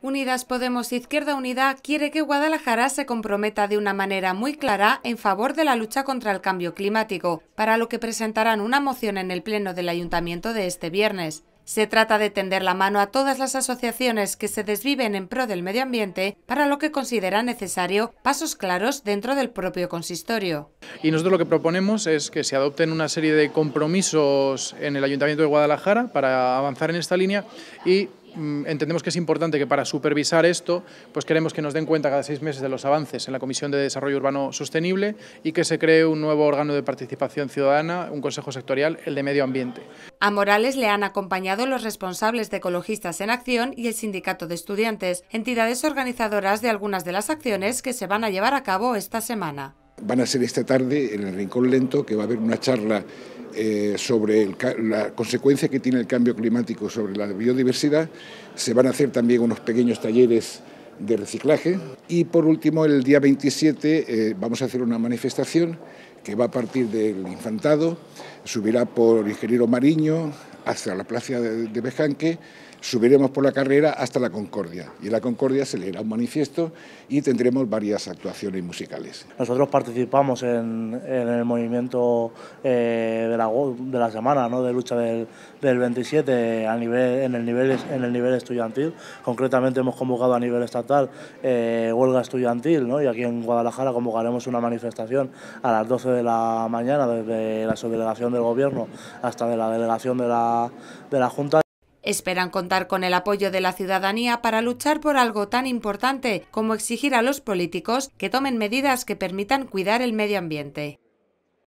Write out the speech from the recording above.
Unidas Podemos Izquierda Unida quiere que Guadalajara se comprometa de una manera muy clara en favor de la lucha contra el cambio climático, para lo que presentarán una moción en el Pleno del Ayuntamiento de este viernes. Se trata de tender la mano a todas las asociaciones que se desviven en pro del medio ambiente, para lo que considera necesario pasos claros dentro del propio consistorio. Y nosotros lo que proponemos es que se adopten una serie de compromisos en el Ayuntamiento de Guadalajara para avanzar en esta línea y Mm, entendemos que es importante que para supervisar esto, pues queremos que nos den cuenta cada seis meses de los avances en la Comisión de Desarrollo Urbano Sostenible y que se cree un nuevo órgano de participación ciudadana, un consejo sectorial, el de medio ambiente. A Morales le han acompañado los responsables de Ecologistas en Acción y el Sindicato de Estudiantes, entidades organizadoras de algunas de las acciones que se van a llevar a cabo esta semana. Van a ser esta tarde en el Rincón Lento que va a haber una charla eh, sobre la consecuencia que tiene el cambio climático sobre la biodiversidad. Se van a hacer también unos pequeños talleres de reciclaje. Y por último, el día 27 eh, vamos a hacer una manifestación que va a partir del infantado subirá por Ingeniero Mariño ...hasta la plaza de, de Bejanque, subiremos por la carrera hasta la Concordia y en la Concordia se leerá un manifiesto y tendremos varias actuaciones musicales. Nosotros participamos en, el movimiento eh, de, la, de, la, semana ¿no? de lucha del, 27 a nivel, en, el nivel, en el nivel estudiantil, concretamente hemos convocado a nivel estatal eh, huelga estudiantil y aquí en Guadalajara convocaremos una manifestación a las 12 de la mañana desde la subdelegación de Gobierno hasta de la delegación de la, de la Junta. Esperan contar con el apoyo de la ciudadanía para luchar por algo tan importante como exigir a los políticos que tomen medidas que permitan cuidar el medio ambiente.